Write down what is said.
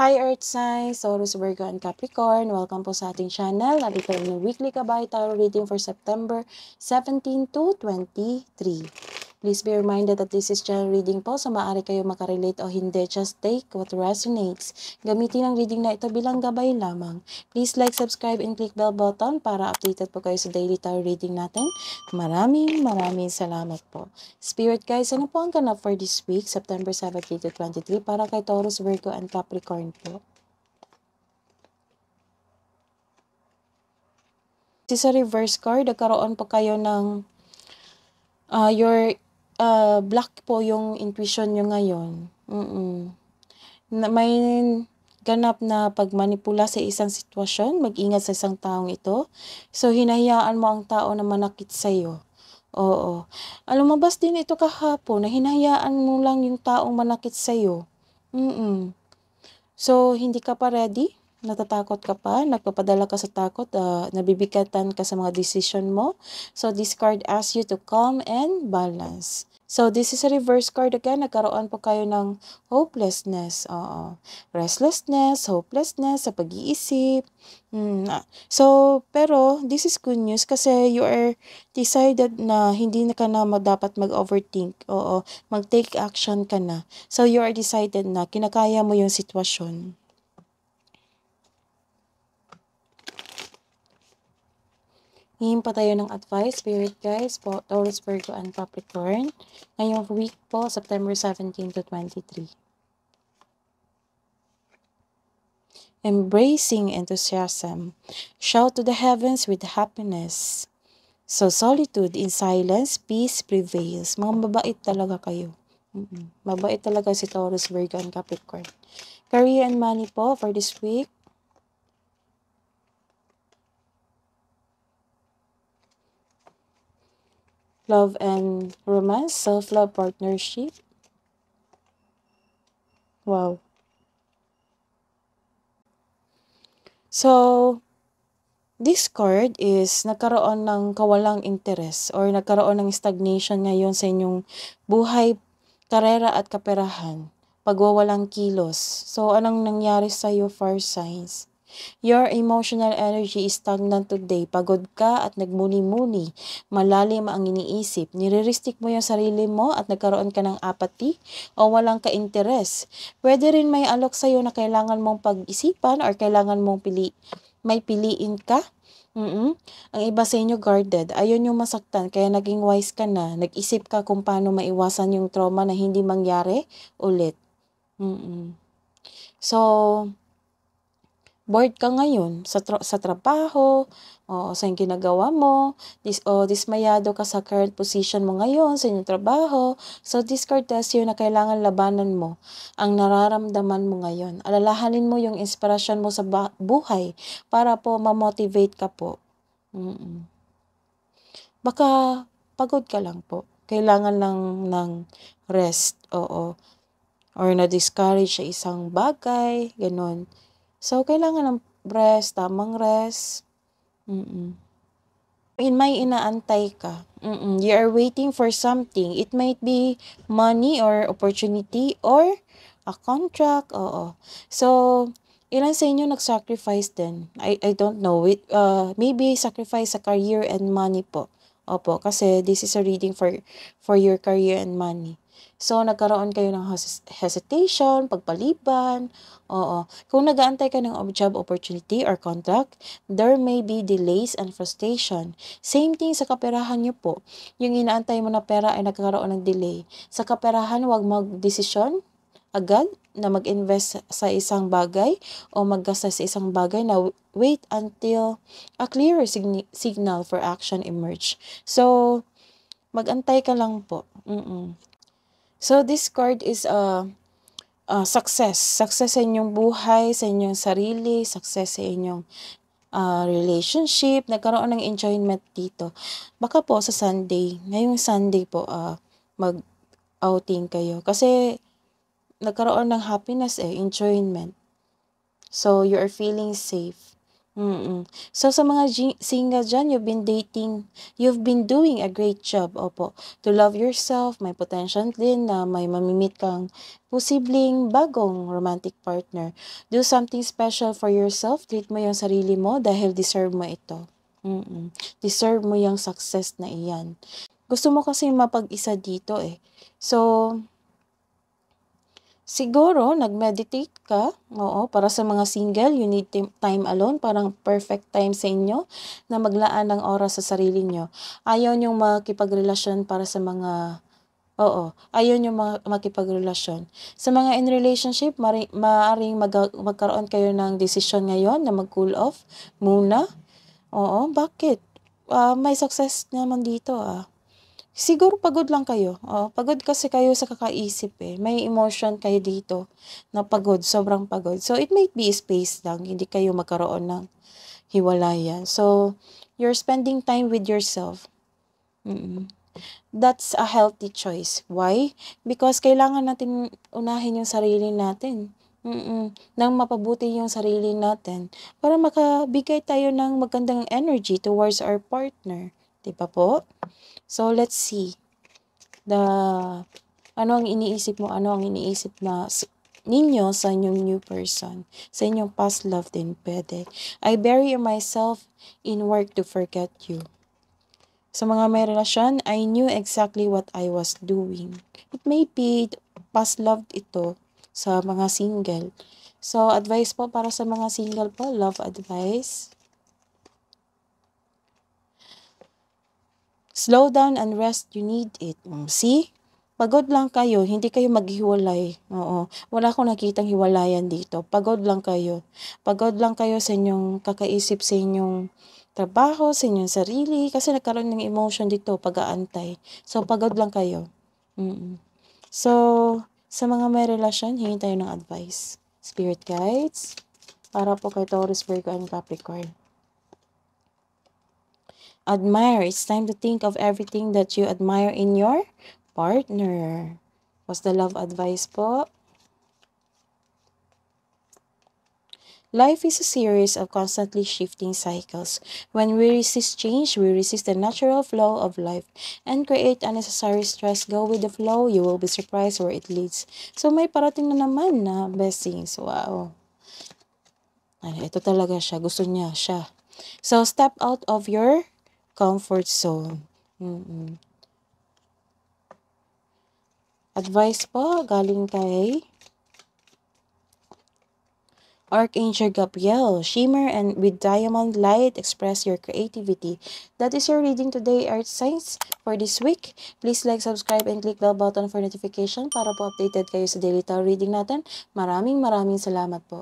Hi Earth Signs, Taurus, Virgo, and Capricorn. Welcome po sa ating channel. Nabi kayo weekly kabay tarot reading for September 17 to 23. Please be reminded that this is general reading po. So maaari kayo makarelate o hindi. Just take what resonates. Gamitin ang reading na ito bilang gabay lamang. Please like, subscribe, and click bell button para updated po kayo sa daily tarot reading natin. Maraming maraming salamat po. Spirit guys, ano po ang ganap for this week? September 17 to 23 para kay Taurus, Virgo, and Capricorn po. Si sa reverse card, nagkaroon po kayo ng uh, your ah, block po yung intuition niyo ngayon. Mm. Na may ganap na pagmanipula sa isang sitwasyon, mag-ingat sa isang taong ito. So, hinahayaan mo ang tao na manakit sa iyo. Oo. Alam mabas din ito kahapon na hinahayaan mo lang yung taong manakit sa iyo. Mm. So, hindi ka pa ready? natatakot ka pa, nagpapadala ka sa takot, uh, nabibigatan ka sa mga decision mo. So, this card asks you to calm and balance. So, this is a reverse card again. Nagkaroon po kayo ng hopelessness. Oo. Restlessness, hopelessness sa pag-iisip. Mm. So, pero this is good news kasi you are decided na hindi na ka na dapat mag-overthink. Oo. Mag-take action ka na. So, you are decided na kinakaya mo yung sitwasyon. Hingin pa tayo ng advice, spirit guys po, Taurus, Virgo, and Capricorn. Ngayong week po, September 17 to 23. Embracing enthusiasm. Shout to the heavens with happiness. So, solitude in silence, peace prevails. Mga mabait talaga kayo. -mm. Mabait talaga si Taurus, Virgo, and Capricorn. Career and money po for this week. love and romance, self-love, partnership. Wow. So, this card is nagkaroon ng kawalang interes or nagkaroon ng stagnation ngayon sa inyong buhay, karera at kaperahan. Pagwawalang kilos. So, anong nangyari sa iyo, far signs? Your emotional energy is stagnant today. Pagod ka at nagmuni-muni. Malalim ang iniisip. Niriristik mo yung sarili mo at nagkaroon ka ng apathy o walang ka-interes. Pwede rin may alok sa'yo na kailangan mong pag-isipan or kailangan mong pili may piliin ka. Mm-mm. Ang iba sa inyo guarded, ayun yung masaktan kaya naging wise ka na, nag-isip ka kung paano maiwasan yung trauma na hindi mangyari ulit. Mm-mm. So, bored ka ngayon sa, tra- sa trabaho, o sa yung ginagawa mo, dis- o dismayado ka sa current position mo ngayon sa inyong trabaho. So, this card tells you na kailangan labanan mo ang nararamdaman mo ngayon. Alalahanin mo yung inspirasyon mo sa buhay para po ma-motivate ka po. Mm-mm. Baka pagod ka lang po. Kailangan lang ng rest, oo. Or na-discourage sa isang bagay, ganun. So, kailangan ng rest, tamang rest. Mm-mm. In may inaantay ka. Mm-mm. You are waiting for something. It might be money or opportunity or a contract. Oo. So, ilan sa inyo nag-sacrifice din? I, I don't know. It, uh, maybe sacrifice sa career and money po. Opo, kasi this is a reading for for your career and money. So, nagkaroon kayo ng hesitation, pagpaliban. Oo. Kung nag-aantay ka ng job opportunity or contract, there may be delays and frustration. Same thing sa kaperahan nyo po. Yung inaantay mo na pera ay nagkaroon ng delay. Sa kaperahan, huwag magdesisyon agad na mag-invest sa isang bagay o maggasta sa isang bagay na wait until a clearer sign- signal for action emerge. So, magantay ka lang po. Mm-mm. So, this card is a, uh, a uh, success. Success sa inyong buhay, sa inyong sarili, success sa inyong uh, relationship. Nagkaroon ng enjoyment dito. Baka po sa Sunday, ngayong Sunday po, uh, mag-outing kayo. Kasi, nagkaroon ng happiness eh, enjoyment. So, you are feeling safe. Mm. So sa mga single diyan, you've been dating, you've been doing a great job, opo. To love yourself, may potential din na may mamimit kang posibleng bagong romantic partner. Do something special for yourself, treat mo yung sarili mo dahil deserve mo ito. Mm. Deserve mo yung success na iyan. Gusto mo kasi mapag-isa dito eh. So, Siguro, nag-meditate ka. Oo, para sa mga single, you need time alone. Parang perfect time sa inyo na maglaan ng oras sa sarili nyo. Ayaw nyong makipagrelasyon para sa mga... Oo, ayaw nyo makipagrelasyon. Sa mga in relationship, maaaring mag- magkaroon kayo ng desisyon ngayon na mag-cool off muna. Oo, bakit? Uh, may success naman dito ah. Siguro pagod lang kayo. Oh, pagod kasi kayo sa kakaisip eh. May emotion kayo dito na pagod, sobrang pagod. So it might be space lang, hindi kayo magkaroon ng hiwalayan. So you're spending time with yourself. Mm-mm. That's a healthy choice. Why? Because kailangan natin unahin yung sarili natin. Mm-mm. Nang mapabuti yung sarili natin para makabigay tayo ng magandang energy towards our partner. Di ba po? So, let's see. The, ano ang iniisip mo, ano ang iniisip na ninyo sa inyong new person, sa inyong past love din pwede. I bury myself in work to forget you. Sa mga may relasyon, I knew exactly what I was doing. It may be past loved ito sa mga single. So, advice po para sa mga single po, love advice. Slow down and rest, you need it. Mm, see? Pagod lang kayo, hindi kayo maghiwalay. Oo. Wala akong nakitang hiwalayan dito. Pagod lang kayo. Pagod lang kayo sa inyong kakaisip, sa inyong trabaho, sa inyong sarili. Kasi nagkaroon ng emotion dito, pag-aantay. So, pagod lang kayo. Mm-mm. So, sa mga may relasyon, hingi tayo ng advice. Spirit guides, para po kay Taurus, Virgo, and Capricorn admire. It's time to think of everything that you admire in your partner. What's the love advice po? Life is a series of constantly shifting cycles. When we resist change, we resist the natural flow of life and create unnecessary stress. Go with the flow, you will be surprised where it leads. So may parating na naman na blessings. Wow. Ano, ito talaga siya. Gusto niya siya. So step out of your comfort zone. Mm-mm. Advice po galing kay Archangel Gabriel, shimmer and with diamond light, express your creativity. That is your reading today, Earth Signs, for this week. Please like, subscribe, and click bell button for notification para po updated kayo sa daily tarot reading natin. Maraming maraming salamat po.